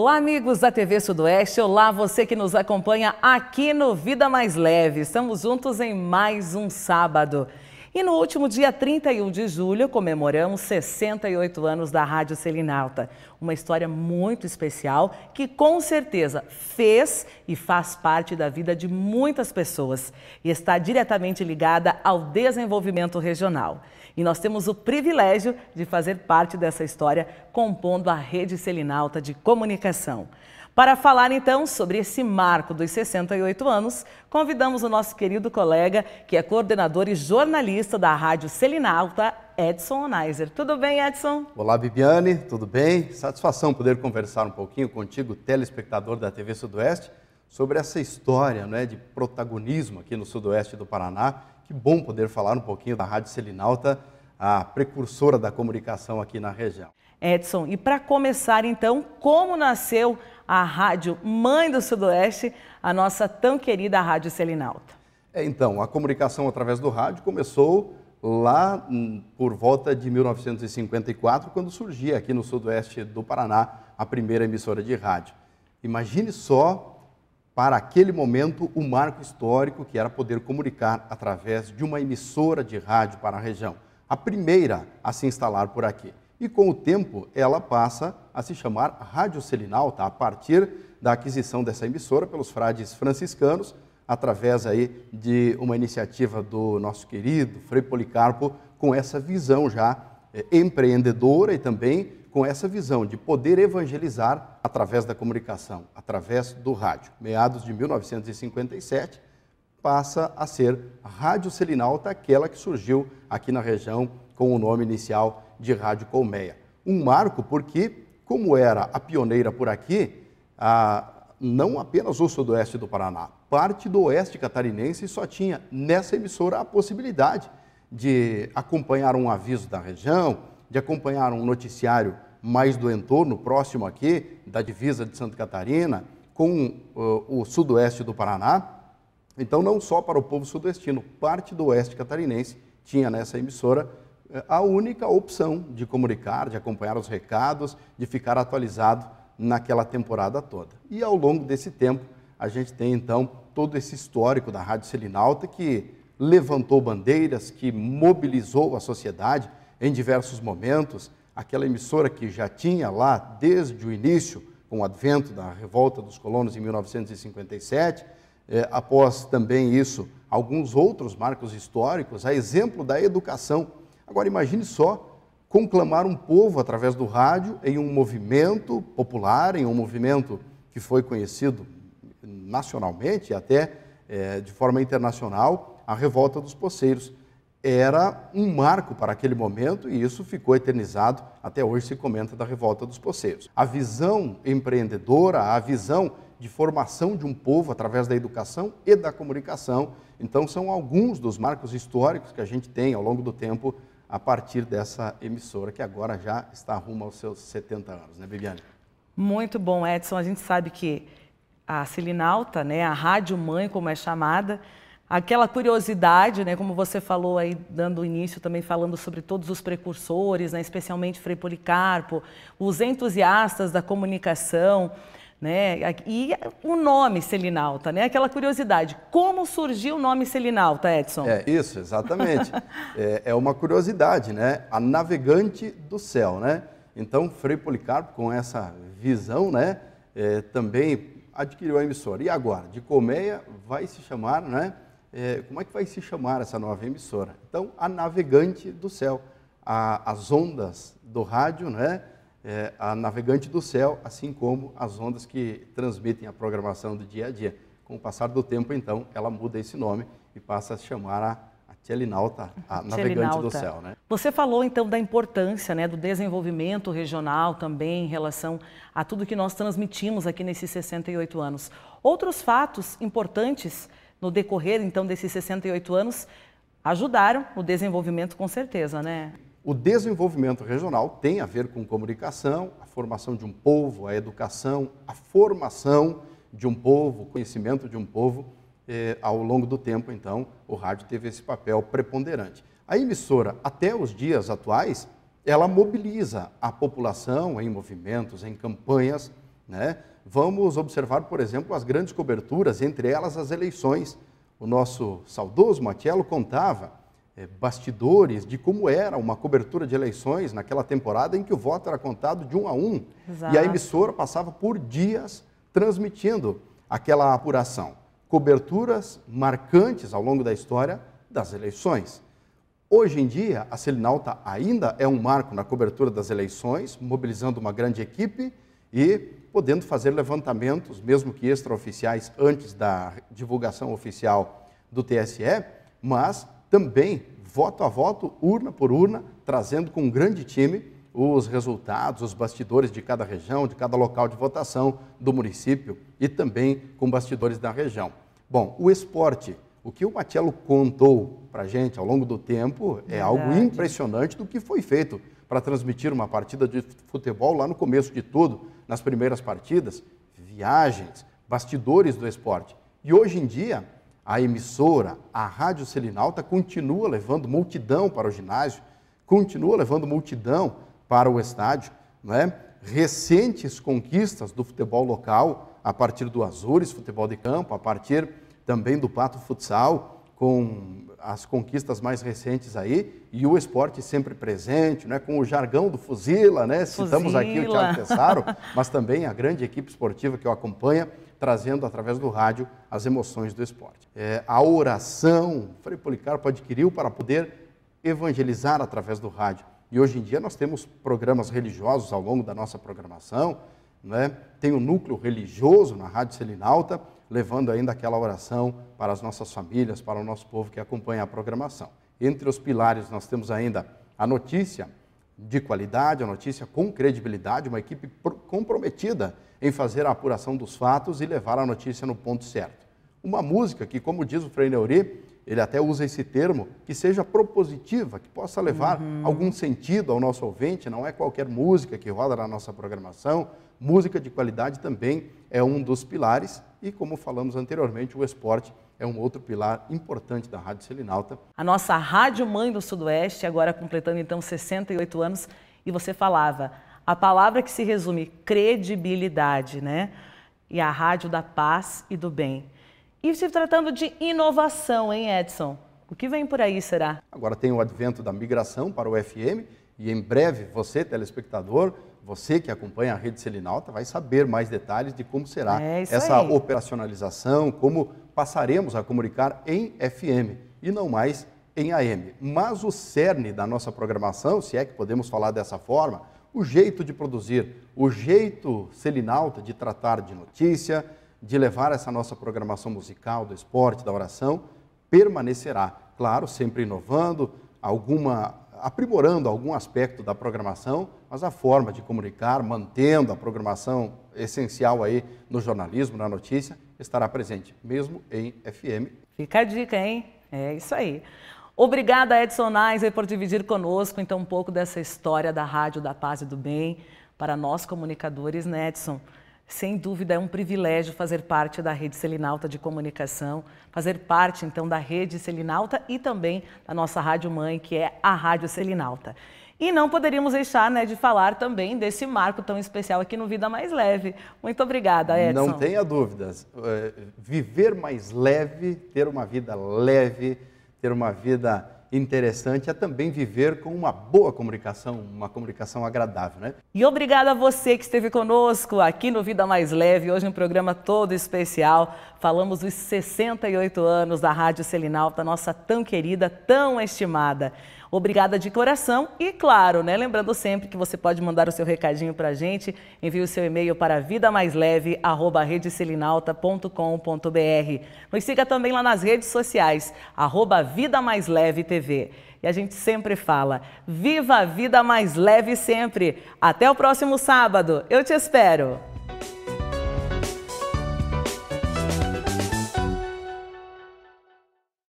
Olá, amigos da TV Sudoeste. Olá, você que nos acompanha aqui no Vida Mais Leve. Estamos juntos em mais um sábado. E no último dia 31 de julho, comemoramos 68 anos da Rádio Selinalta. Uma história muito especial que com certeza fez e faz parte da vida de muitas pessoas e está diretamente ligada ao desenvolvimento regional. E nós temos o privilégio de fazer parte dessa história compondo a Rede Selinalta de Comunicação. Para falar então sobre esse marco dos 68 anos, convidamos o nosso querido colega, que é coordenador e jornalista da Rádio Selinalta, Edson Onaiser. Tudo bem, Edson? Olá, Bibiane, tudo bem? Satisfação poder conversar um pouquinho contigo, telespectador da TV Sudoeste, sobre essa história né, de protagonismo aqui no Sudoeste do Paraná. Que bom poder falar um pouquinho da Rádio Selinalta, a precursora da comunicação aqui na região. Edson, e para começar então, como nasceu a rádio Mãe do Sudoeste, a nossa tão querida Rádio Selinalta. É, então, a comunicação através do rádio começou lá hum, por volta de 1954, quando surgia aqui no sudoeste do Paraná a primeira emissora de rádio. Imagine só, para aquele momento, o marco histórico que era poder comunicar através de uma emissora de rádio para a região. A primeira a se instalar por aqui e com o tempo ela passa a se chamar Rádio Selinalta, tá? a partir da aquisição dessa emissora pelos frades franciscanos, através aí de uma iniciativa do nosso querido Frei Policarpo, com essa visão já eh, empreendedora e também com essa visão de poder evangelizar através da comunicação, através do rádio. Meados de 1957, passa a ser Rádio Selinalta, tá? aquela que surgiu aqui na região com o nome inicial de Rádio Colmeia. Um marco porque, como era a pioneira por aqui, não apenas o sudoeste do Paraná, parte do oeste catarinense só tinha nessa emissora a possibilidade de acompanhar um aviso da região, de acompanhar um noticiário mais do entorno, próximo aqui, da divisa de Santa Catarina, com uh, o sudoeste do Paraná. Então, não só para o povo sudestino, parte do oeste catarinense tinha nessa emissora a única opção de comunicar, de acompanhar os recados, de ficar atualizado naquela temporada toda. E ao longo desse tempo, a gente tem então todo esse histórico da Rádio Selinalta que levantou bandeiras, que mobilizou a sociedade em diversos momentos, aquela emissora que já tinha lá desde o início, com o advento da revolta dos colonos em 1957, é, após também isso, alguns outros marcos históricos, a exemplo da educação Agora imagine só conclamar um povo através do rádio em um movimento popular, em um movimento que foi conhecido nacionalmente e até é, de forma internacional, a revolta dos poceiros. Era um marco para aquele momento e isso ficou eternizado. Até hoje se comenta da revolta dos poceiros. A visão empreendedora, a visão de formação de um povo através da educação e da comunicação, então, são alguns dos marcos históricos que a gente tem ao longo do tempo a partir dessa emissora que agora já está rumo aos seus 70 anos, né, Viviane? Muito bom, Edson. A gente sabe que a Cilinalta, né, a rádio mãe, como é chamada, aquela curiosidade, né, como você falou aí, dando início também falando sobre todos os precursores, né, especialmente Frei Policarpo, os entusiastas da comunicação, né? E o nome Selinalta, né? aquela curiosidade. Como surgiu o nome Selinalta, Edson? É isso, exatamente. é, é, uma curiosidade, né? A navegante do céu, né? Então, Frei Policarpo, com essa visão, né? É, também adquiriu a emissora. E agora? De colmeia vai se chamar, né? É, como é que vai se chamar essa nova emissora? Então, a navegante do céu. A, as ondas do rádio, né? é, a navegante do céu, assim como as ondas que transmitem a programação do dia a dia. Com o passar do tempo, então, ela muda esse nome e passa a se chamar a, a Tchelinauta, a navegante do céu. Né? Você falou, então, da importância né, do desenvolvimento regional também em relação a tudo que nós transmitimos aqui nesses 68 anos. Outros fatos importantes no decorrer, então, desses 68 anos ajudaram o desenvolvimento, com certeza, né? O desenvolvimento regional tem a ver com comunicação, a formação de um povo, a educação, a formação de um povo, o conhecimento de um povo. É, ao longo do tempo, então, o rádio teve esse papel preponderante. A emissora, até os dias atuais, ela mobiliza a população em movimentos, em campanhas. Né? Vamos observar, por exemplo, as grandes coberturas, entre elas as eleições. O nosso saudoso Matiello contava eh, bastidores de como era uma cobertura de eleições naquela temporada em que o voto era contado de um a um Exato. e a emissora passava por dias transmitindo aquela apuração. Coberturas marcantes ao longo da história das eleições. Hoje em dia, a Selinalta ainda é um marco na cobertura das eleições, mobilizando uma grande equipe e podendo fazer levantamentos, mesmo que extraoficiais, antes da divulgação oficial do TSE, mas também, voto a voto, urna por urna, trazendo com um grande time os resultados, os bastidores de cada região, de cada local de votação do município e também com bastidores da região. Bom, o esporte, o que o Matiello contou para a gente ao longo do tempo é Verdade. algo impressionante do que foi feito para transmitir uma partida de futebol lá no começo de tudo, nas primeiras partidas, viagens, bastidores do esporte. E hoje em dia, a emissora, a Rádio Selinalta, continua levando multidão para o ginásio, continua levando multidão para o estádio. Né? Recentes conquistas do futebol local, a partir do Azures, futebol de campo, a partir também do Pato Futsal, com as conquistas mais recentes aí, e o esporte sempre presente, né? com o jargão do Fuzila, né? Fuzila. citamos aqui o Thiago Tessaro, mas também a grande equipe esportiva que o acompanha, trazendo através do rádio as emoções do esporte. É, a oração, Frei Policarpo adquiriu para poder evangelizar através do rádio. E hoje em dia nós temos programas religiosos ao longo da nossa programação, né? tem um núcleo religioso na Rádio Selinalta, levando ainda aquela oração para as nossas famílias, para o nosso povo que acompanha a programação. Entre os pilares nós temos ainda a notícia de qualidade, a notícia com credibilidade, uma equipe comprometida em fazer a apuração dos fatos e levar a notícia no ponto certo. Uma música que, como diz o Frei Neuri, ele até usa esse termo, que seja propositiva, que possa levar uhum. algum sentido ao nosso ouvinte, não é qualquer música que roda na nossa programação. Música de qualidade também é um dos pilares e, como falamos anteriormente, o esporte é um outro pilar importante da Rádio Selinalta. A nossa Rádio Mãe do Sudoeste, agora completando então 68 anos, e você falava, a palavra que se resume credibilidade, né? E a rádio da paz e do bem. E se tratando de inovação, hein, Edson? O que vem por aí será? Agora tem o advento da migração para o FM e em breve você, telespectador, você que acompanha a rede Selinalta vai saber mais detalhes de como será é essa aí. operacionalização, como passaremos a comunicar em FM e não mais em AM. Mas o cerne da nossa programação, se é que podemos falar dessa forma, o jeito de produzir, o jeito selinalta de tratar de notícia, de levar essa nossa programação musical, do esporte, da oração, permanecerá. Claro, sempre inovando, alguma aprimorando algum aspecto da programação, mas a forma de comunicar, mantendo a programação essencial aí no jornalismo, na notícia, estará presente, mesmo em FM. Fica a dica, hein? É isso aí. Obrigada, Edson Neiser, por dividir conosco então um pouco dessa história da Rádio da Paz e do Bem. Para nós comunicadores, né, Edson? Sem dúvida é um privilégio fazer parte da rede Selinalta de comunicação, fazer parte então da rede Selinalta e também da nossa rádio mãe, que é a Rádio Selinalta. E não poderíamos deixar né, de falar também desse marco tão especial aqui no Vida Mais Leve. Muito obrigada, Edson. Não tenha dúvidas. Eh, viver mais leve, ter uma vida leve, ter uma vida interessante é também viver com uma boa comunicação, uma comunicação agradável, né? E obrigada a você que esteve conosco aqui no Vida Mais Leve, hoje um programa todo especial. Falamos dos 68 anos da Rádio Selinalta, nossa tão querida, tão estimada. Obrigada de coração e, claro, né, lembrando sempre que você pode mandar o seu recadinho para a gente, envie o seu e-mail para vidamaisleve.redecelinalta.com.br. Nos siga também lá nas redes sociais, arroba Vida Mais Leve TV. E a gente sempre fala, viva a vida mais leve sempre. Até o próximo sábado, eu te espero!